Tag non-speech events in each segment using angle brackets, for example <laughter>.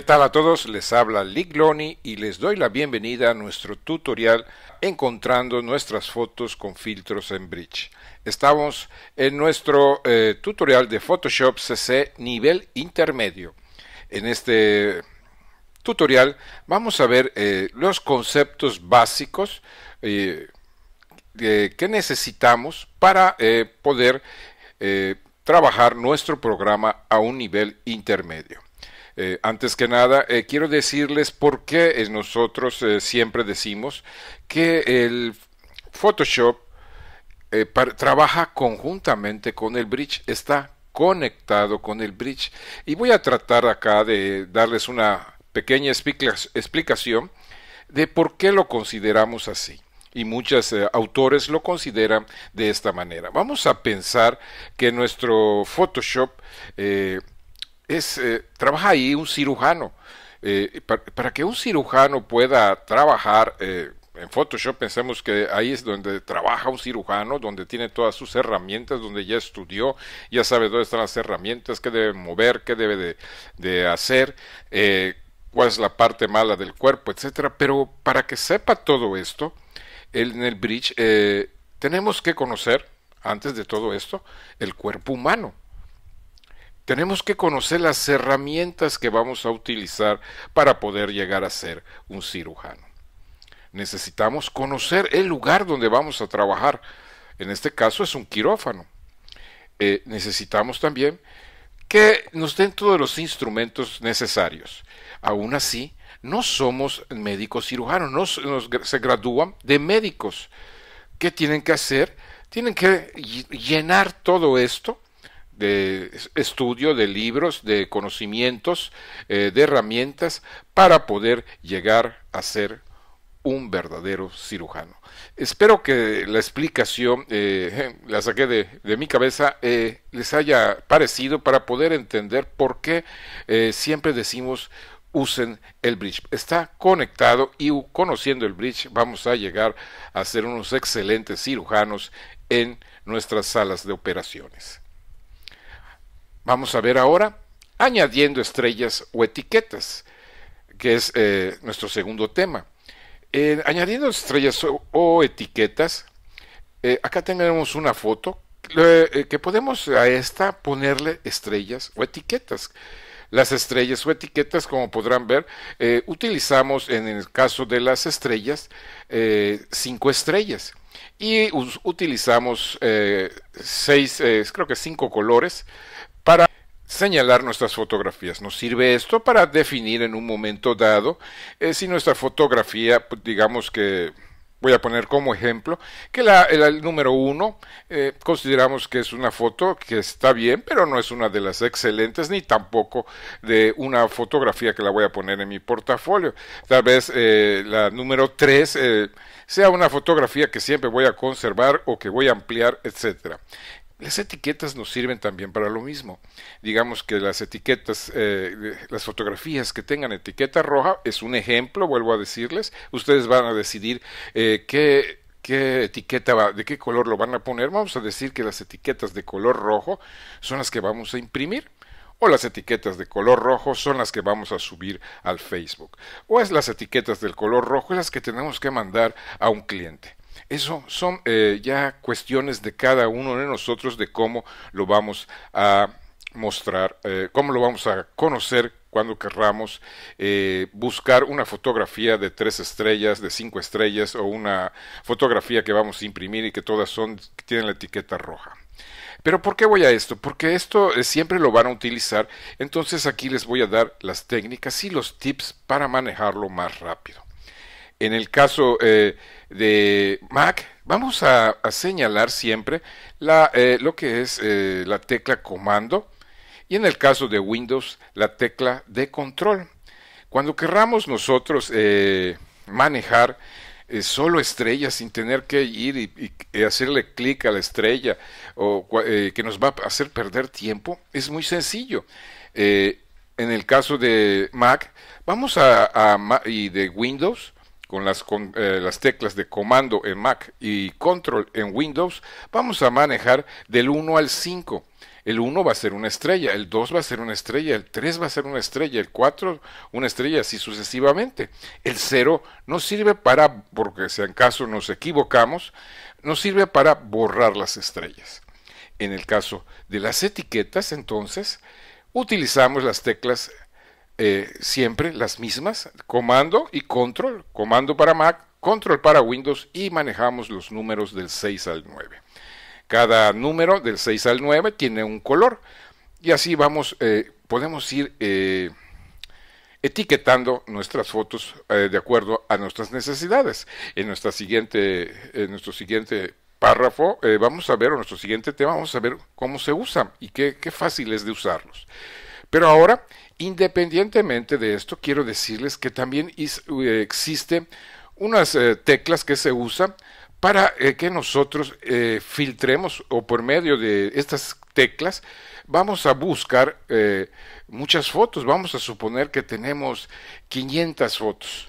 ¿Qué tal a todos? Les habla Ligloni y les doy la bienvenida a nuestro tutorial encontrando nuestras fotos con filtros en Bridge. Estamos en nuestro eh, tutorial de Photoshop CC nivel intermedio. En este tutorial vamos a ver eh, los conceptos básicos eh, que necesitamos para poder trabajar nuestro programa a un nivel intermedio. Eh, antes que nada, eh, quiero decirles por qué eh, nosotros siempre decimos que el Photoshop trabaja conjuntamente con el bridge, está conectado con el bridge. Y voy a tratar acá de darles una pequeña explicación de por qué lo consideramos así. Y muchos autores lo consideran de esta manera. Vamos a pensar que nuestro Photoshop es, eh, trabaja ahí un cirujano. Eh, para, que un cirujano pueda trabajar eh, en Photoshop, pensemos que ahí es donde trabaja un cirujano, donde tiene todas sus herramientas, donde ya estudió, ya sabe dónde están las herramientas, qué debe mover, qué debe de, hacer, cuál es la parte mala del cuerpo, etcétera. Pero para que sepa todo esto, en el bridge tenemos que conocer, antes de todo esto, el cuerpo humano. Tenemos que conocer las herramientas que vamos a utilizar para poder llegar a ser un cirujano. Necesitamos conocer el lugar donde vamos a trabajar. En este caso es un quirófano. Eh, necesitamos también que nos den todos los instrumentos necesarios. Aún así, no somos médicos cirujanos, nos, se gradúan de médicos. ¿Qué tienen que hacer? Tienen que llenar todo esto de estudio, de libros, de conocimientos, eh, de herramientas para poder llegar a ser un verdadero cirujano. Espero que la explicación, eh, la saqué de, mi cabeza, eh, les haya parecido para poder entender por qué siempre decimos usen el bridge. Está conectado y conociendo el bridge vamos a llegar a ser unos excelentes cirujanos en nuestras salas de operaciones. Vamos a ver ahora añadiendo estrellas o etiquetas, que es eh, nuestro segundo tema. Eh, añadiendo estrellas o, etiquetas, eh, acá tenemos una foto que podemos a esta ponerle estrellas o etiquetas. Las estrellas o etiquetas, como podrán ver, utilizamos en el caso de las estrellas cinco estrellas y utilizamos seis, creo que cinco colores para señalar nuestras fotografías. Nos sirve esto para definir en un momento dado eh, si nuestra fotografía, pues, digamos que voy a poner como ejemplo que la, el, número uno eh, consideramos que es una foto que está bien, pero no es una de las excelentes ni tampoco de una fotografía que la voy a poner en mi portafolio. Tal vez eh, la número 3 sea una fotografía que siempre voy a conservar o que voy a ampliar, etcétera. Las etiquetas nos sirven también para lo mismo. Digamos que las etiquetas, eh, las fotografías que tengan etiqueta roja es un ejemplo, vuelvo a decirles. Ustedes van a decidir eh, qué etiqueta va, de qué color lo van a poner. Vamos a decir que las etiquetas de color rojo son las que vamos a imprimir. O las etiquetas de color rojo son las que vamos a subir al Facebook. O es las etiquetas del color rojo las que tenemos que mandar a un cliente. Eso son eh, ya cuestiones de cada uno de nosotros de cómo lo vamos a mostrar, eh, cómo lo vamos a conocer cuando querramos eh, buscar una fotografía de tres estrellas, de cinco estrellas o una fotografía que vamos a imprimir y que todas son tienen la etiqueta roja. Pero ¿por qué voy a esto? Porque esto siempre lo van a utilizar. Entonces aquí les voy a dar las técnicas y los tips para manejarlo más rápido en el caso eh, de Mac, vamos a, señalar siempre eh, lo que es eh, la tecla comando y en el caso de Windows, la tecla de control. Cuando querramos nosotros manejar solo estrellas sin tener que ir y, hacerle clic a la estrella o que nos va a hacer perder tiempo, es muy sencillo en el caso de Mac, vamos a, a, y de Windows, con eh, las, teclas de comando en Mac y control en Windows, vamos a manejar del 1 al 5. El 1 va a ser una estrella, el 2 va a ser una estrella, el 3 va a ser una estrella, el 4 una estrella, así sucesivamente. El 0 no sirve para, porque si en caso nos equivocamos, nos sirve para borrar las estrellas. En el caso de las etiquetas, entonces, utilizamos las teclas eh, siempre las mismas, comando y control, comando para Mac, control para Windows y manejamos los números del 6 al 9. Cada número del 6 al 9 tiene un color y así vamos, eh, podemos ir eh, etiquetando nuestras fotos de acuerdo a nuestras necesidades. En, siguiente, en nuestro siguiente párrafo vamos a ver, o nuestro siguiente tema, vamos a ver cómo se usan y qué, qué fácil es de usarlos. Pero ahora, independientemente de esto, quiero decirles que también existen eh, existe unas eh, teclas que se usan para eh, que nosotros filtremos o por medio de estas teclas vamos a buscar muchas fotos. Vamos a suponer que tenemos 500 fotos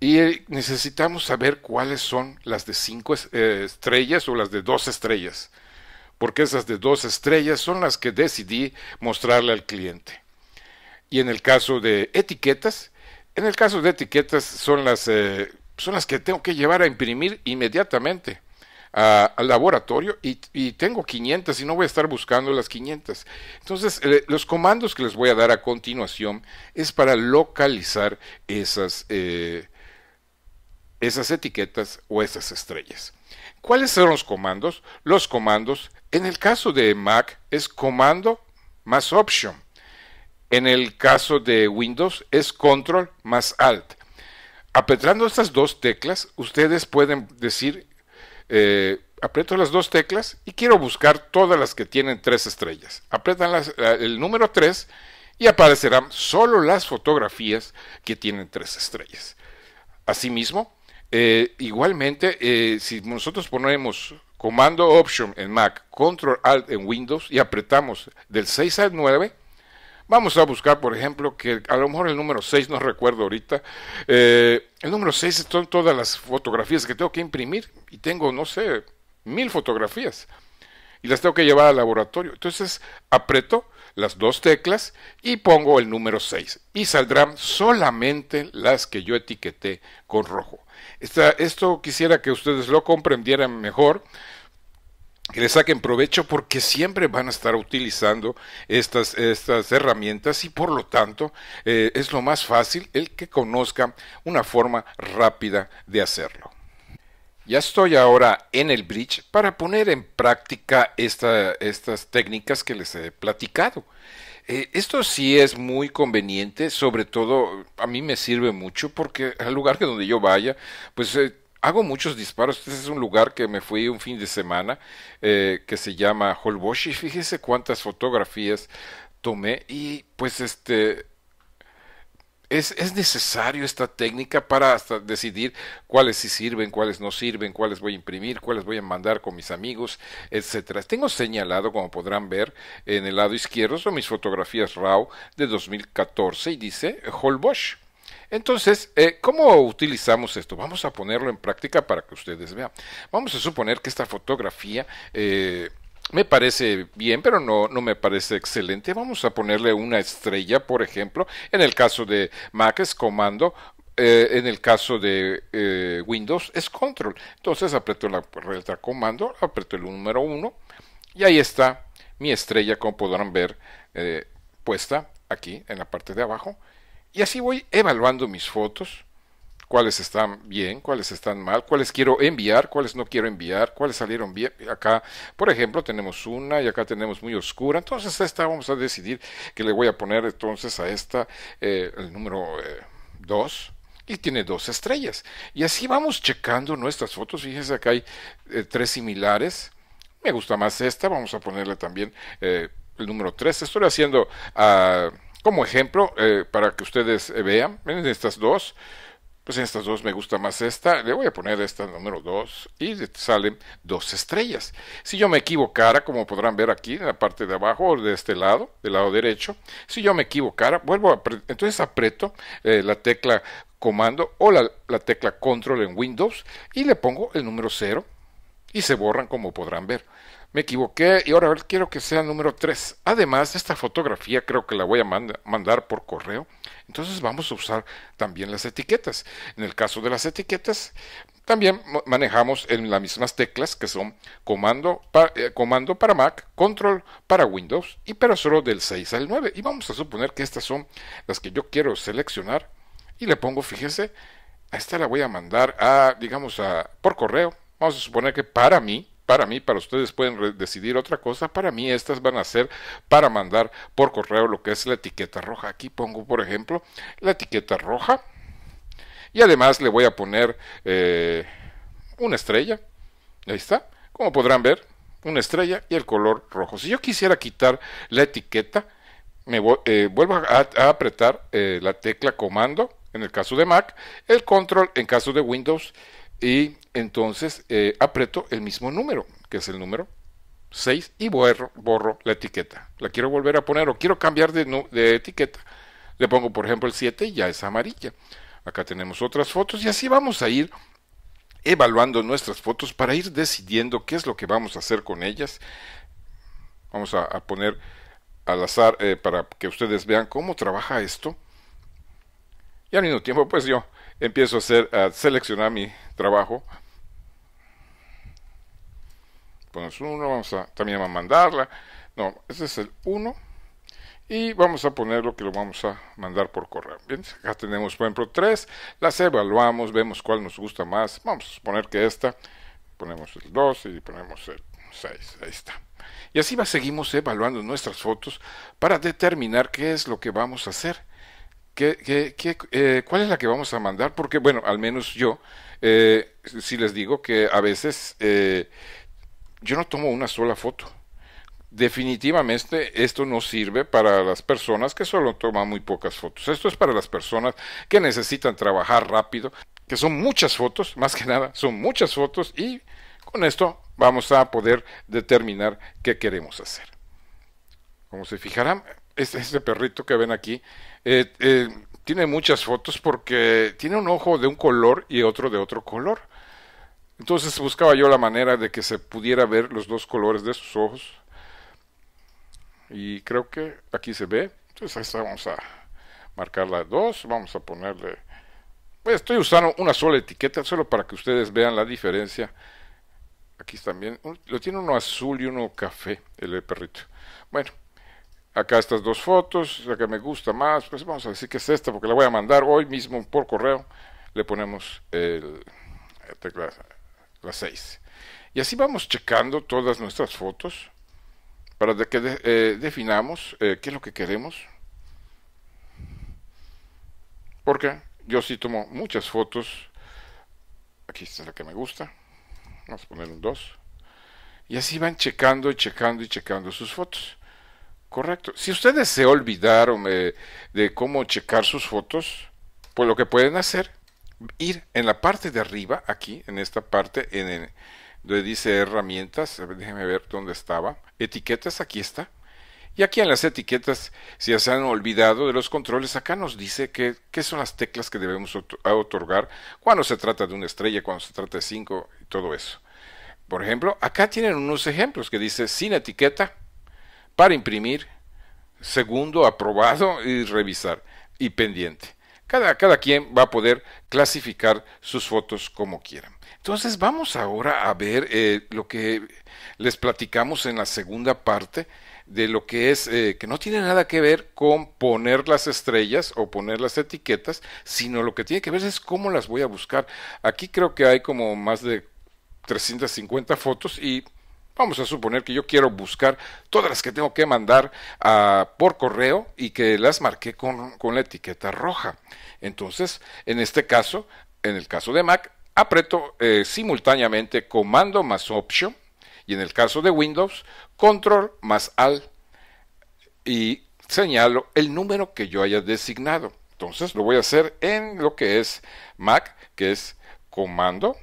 y necesitamos saber cuáles son las de 5 estrellas o las de 2 estrellas porque esas de dos estrellas son las que decidí mostrarle al cliente. Y en el caso de etiquetas, en el caso de etiquetas son las, eh, son las que tengo que llevar a imprimir inmediatamente al laboratorio y, tengo 500 y no voy a estar buscando las 500. Entonces, eh, los comandos que les voy a dar a continuación es para localizar esas, eh, esas etiquetas o esas estrellas. ¿Cuáles son los comandos? Los comandos, en el caso de Mac, es comando más option. En el caso de Windows, es control más alt. Apretando estas dos teclas, ustedes pueden decir, eh, aprieto las dos teclas y quiero buscar todas las que tienen tres estrellas. Apretan el número 3 y aparecerán solo las fotografías que tienen tres estrellas. Asimismo, eh, igualmente, eh, si nosotros ponemos comando option en Mac, control alt en Windows y apretamos del 6 al 9, vamos a buscar, por ejemplo, que a lo mejor el número 6, no recuerdo ahorita, eh, el número 6 son todas las fotografías que tengo que imprimir y tengo, no sé, mil fotografías y las tengo que llevar al laboratorio. Entonces, apretó las dos teclas y pongo el número 6 y saldrán solamente las que yo etiqueté con rojo. esto quisiera que ustedes lo comprendieran mejor, que le saquen provecho porque siempre van a estar utilizando estas, herramientas y por lo tanto eh, es lo más fácil el que conozcan una forma rápida de hacerlo. Ya estoy ahora en el bridge para poner en práctica estas técnicas que les he platicado. Eh, esto sí es muy conveniente, sobre todo a mí me sirve mucho porque al lugar que donde yo vaya, pues eh, hago muchos disparos. Este es un lugar que me fui un fin de semana eh, que se llama Holbosch y fíjese cuántas fotografías tomé y pues este ¿Es, necesario esta técnica para hasta decidir cuáles sí sirven, cuáles no sirven, cuáles voy a imprimir, cuáles voy a mandar con mis amigos, etcétera? Tengo señalado, como podrán ver, en el lado izquierdo son mis fotografías RAW de 2014 y dice Holbosch. Entonces, eh, ¿cómo utilizamos esto? Vamos a ponerlo en práctica para que ustedes vean. Vamos a suponer que esta fotografía eh, me parece bien, pero no, no me parece excelente. Vamos a ponerle una estrella, por ejemplo. En el caso de Mac es comando, eh, en el caso de eh, Windows es control. Entonces aprieto la letra comando, aprieto el número 1 y ahí está mi estrella, como podrán ver, eh, puesta aquí en la parte de abajo. Y así voy evaluando mis fotos cuáles están bien, cuáles están mal, cuáles quiero enviar, cuáles no quiero enviar, cuáles salieron bien. Acá, por ejemplo, tenemos una y acá tenemos muy oscura. Entonces, esta vamos a decidir que le voy a poner entonces a esta eh, el número 2. Eh, y tiene dos estrellas. Y así vamos checando nuestras fotos. Fíjense, acá hay eh, tres similares. Me gusta más esta. Vamos a ponerle también el número 3. Estoy haciendo ah, como ejemplo para que ustedes vean. Miren estas dos. Pues en estas dos me gusta más esta, le voy a poner esta número 2 y salen dos estrellas. Si yo me equivocara, como podrán ver aquí en la parte de abajo o de este lado, del lado derecho, si yo me equivocara, vuelvo a entonces aprieto eh, la tecla comando o la, tecla control en Windows y le pongo el número 0 y se borran como podrán ver me equivoqué y ahora quiero que sea el número 3. Además, esta fotografía creo que la voy a mandar por correo entonces vamos a usar también las etiquetas. En el caso de las etiquetas, también manejamos en las mismas teclas que son comando para, eh, comando para Mac, control para Windows, y pero solo del 6 al 9. Y vamos a suponer que estas son las que yo quiero seleccionar y le pongo, fíjese, a esta la voy a mandar a, digamos, a, por correo. Vamos a suponer que para mí, para mí, para ustedes pueden decidir otra cosa, para mí estas van a ser para mandar por correo lo que es la etiqueta roja. Aquí pongo, por ejemplo, la etiqueta roja y además le voy a poner eh, una estrella, ahí está, como podrán ver, una estrella y el color rojo. Si yo quisiera quitar la etiqueta, me eh, vuelvo a, apretar eh, la tecla comando en el caso de Mac, el control en caso de Windows y entonces eh, aprieto el mismo número, que es el número 6, y borro, borro, la etiqueta. La quiero volver a poner o quiero cambiar de, de etiqueta. Le pongo, por ejemplo, el 7 y ya es amarilla. Acá tenemos otras fotos y así vamos a ir evaluando nuestras fotos para ir decidiendo qué es lo que vamos a hacer con ellas. Vamos a, poner al azar eh, para que ustedes vean cómo trabaja esto. Y al mismo tiempo, pues yo empiezo a, hacer, a seleccionar mi trabajo. Ponemos uno, vamos a también a mandarla. No, ese es el 1. Y vamos a poner lo que lo vamos a mandar por correo. Bien, acá tenemos, por ejemplo, tres Las evaluamos, vemos cuál nos gusta más. Vamos a poner que esta. Ponemos el 2 y ponemos el 6. Ahí está. Y así va, seguimos evaluando nuestras fotos para determinar qué es lo que vamos a hacer. Eh, ¿Cuál es la que vamos a mandar? Porque, bueno, al menos yo, eh, si les digo que a veces eh, yo no tomo una sola foto. Definitivamente esto no sirve para las personas que solo toman muy pocas fotos. Esto es para las personas que necesitan trabajar rápido, que son muchas fotos, <laughs> más que nada, son muchas fotos y con esto vamos a poder determinar qué queremos hacer. Como se fijarán, este, perrito que ven aquí, eh, eh, tiene muchas fotos porque tiene un ojo de un color y otro de otro color. Entonces buscaba yo la manera de que se pudiera ver los dos colores de sus ojos. Y creo que aquí se ve. Entonces vamos a marcar las dos. Vamos a ponerle... Pues estoy usando una sola etiqueta solo para que ustedes vean la diferencia. Aquí también. Lo tiene uno azul y uno café, el perrito. Bueno, acá estas dos fotos, la que me gusta más, pues vamos a decir que es esta, porque la voy a mandar hoy mismo por correo, le ponemos la 6. Y así vamos checando todas nuestras fotos para que eh, definamos eh, qué es lo que queremos. Porque yo sí tomo muchas fotos. Aquí está la que me gusta. Vamos a poner un 2. Y así van checando y checando y checando sus fotos. Correcto. Si ustedes se olvidaron de cómo checar sus fotos, pues lo que pueden hacer, ir en la parte de arriba, aquí, en esta parte, en donde dice herramientas, déjenme ver dónde estaba, etiquetas, aquí está. Y aquí en las etiquetas, si se han olvidado de los controles, acá nos dice que, qué son las teclas que debemos otorgar cuando se trata de una estrella, cuando se trata de cinco y todo eso. Por ejemplo, acá tienen unos ejemplos que dice sin etiqueta, para imprimir, segundo, aprobado y revisar, y pendiente. Cada, cada quien va a poder clasificar sus fotos como quieran. Entonces vamos ahora a ver eh, lo que les platicamos en la segunda parte de lo que es, eh, que no tiene nada que ver con poner las estrellas o poner las etiquetas, sino lo que tiene que ver es cómo las voy a buscar. Aquí creo que hay como más de 350 fotos y Vamos a suponer que yo quiero buscar todas las que tengo que mandar ah, por correo y que las marqué con, la etiqueta roja. Entonces, en este caso, en el caso de Mac, aprieto eh, simultáneamente comando más option y en el caso de Windows, control más alt y señalo el número que yo haya designado. Entonces lo voy a hacer en lo que es Mac, que es comando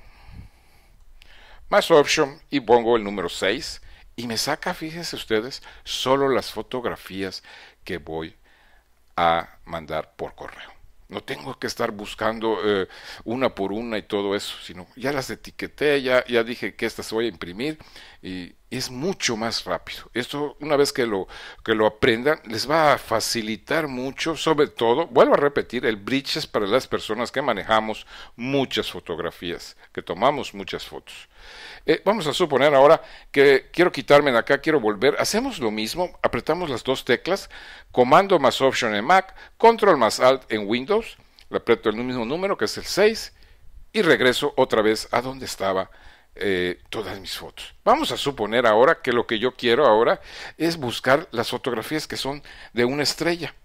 más option y pongo el número 6 y me saca, fíjense ustedes, solo las fotografías que voy a mandar por correo. No tengo que estar buscando eh, una por una y todo eso, sino ya las etiqueté, ya, ya dije que estas voy a imprimir y es mucho más rápido. Esto, una vez que lo, que lo aprendan, les va a facilitar mucho, sobre todo, vuelvo a repetir, el bridge es para las personas que manejamos muchas fotografías, que tomamos muchas fotos. Eh, vamos a suponer ahora que quiero quitarme de acá, quiero volver. Hacemos lo mismo, apretamos las dos teclas, comando más option en Mac, control más alt en Windows, le aprieto el mismo número que es el 6 y regreso otra vez a donde estaba eh, todas mis fotos. Vamos a suponer ahora que lo que yo quiero ahora es buscar las fotografías que son de una estrella.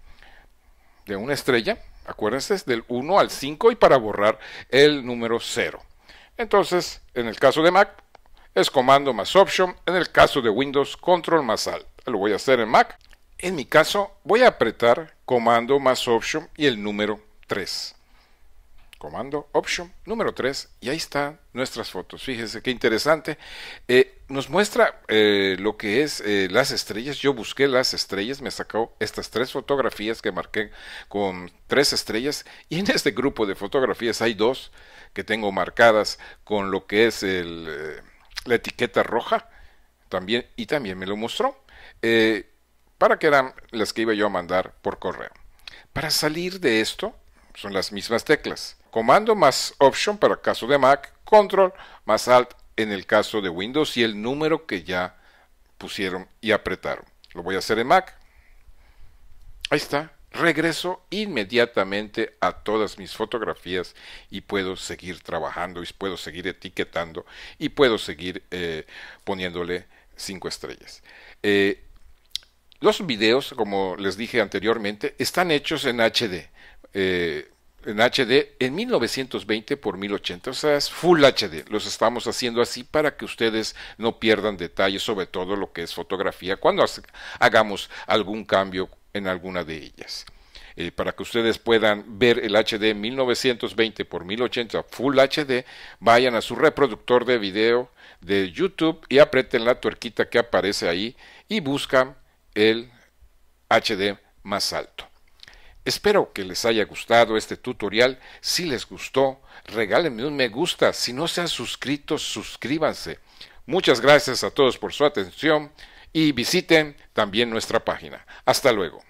De una estrella, acuérdense, del 1 al 5 y para borrar el número 0. Entonces, en el caso de Mac, es comando más option. En el caso de Windows, control más alt. Lo voy a hacer en Mac. En mi caso, voy a apretar comando más option y el número 3 comando Option número 3 y ahí están nuestras fotos. Fíjense qué interesante. Eh, nos muestra eh, lo que es eh, las estrellas. Yo busqué las estrellas, me sacó estas tres fotografías que marqué con tres estrellas y en <laughs> este grupo de fotografías hay dos que tengo marcadas con lo que es el, la etiqueta roja también y también me lo mostró para que eran las que iba yo a mandar por correo. Para salir de esto son las mismas teclas comando más option para el caso de Mac, control más alt en el caso de Windows y el número que ya pusieron y apretaron. Lo voy a hacer en Mac. Ahí está. Regreso inmediatamente a todas mis fotografías y puedo seguir trabajando y puedo seguir etiquetando y puedo seguir eh, poniéndole 5 estrellas. Eh, los videos, como les dije anteriormente, están hechos en HD. Eh, en HD en 1920 por 1080, o sea, es Full HD. Los estamos haciendo así para que ustedes no pierdan detalles, sobre todo lo que es fotografía, cuando hagamos algún cambio en alguna de ellas. Eh, para que ustedes puedan ver el HD 1920 por 1080 Full HD, vayan a su reproductor de video de YouTube y aprieten la tuerquita que aparece ahí y buscan el HD más alto. Espero que les haya gustado este tutorial. Si les gustó, regálenme un me gusta. Si no se han suscrito, suscríbanse. Muchas gracias a todos por su atención y visiten también nuestra página. Hasta luego.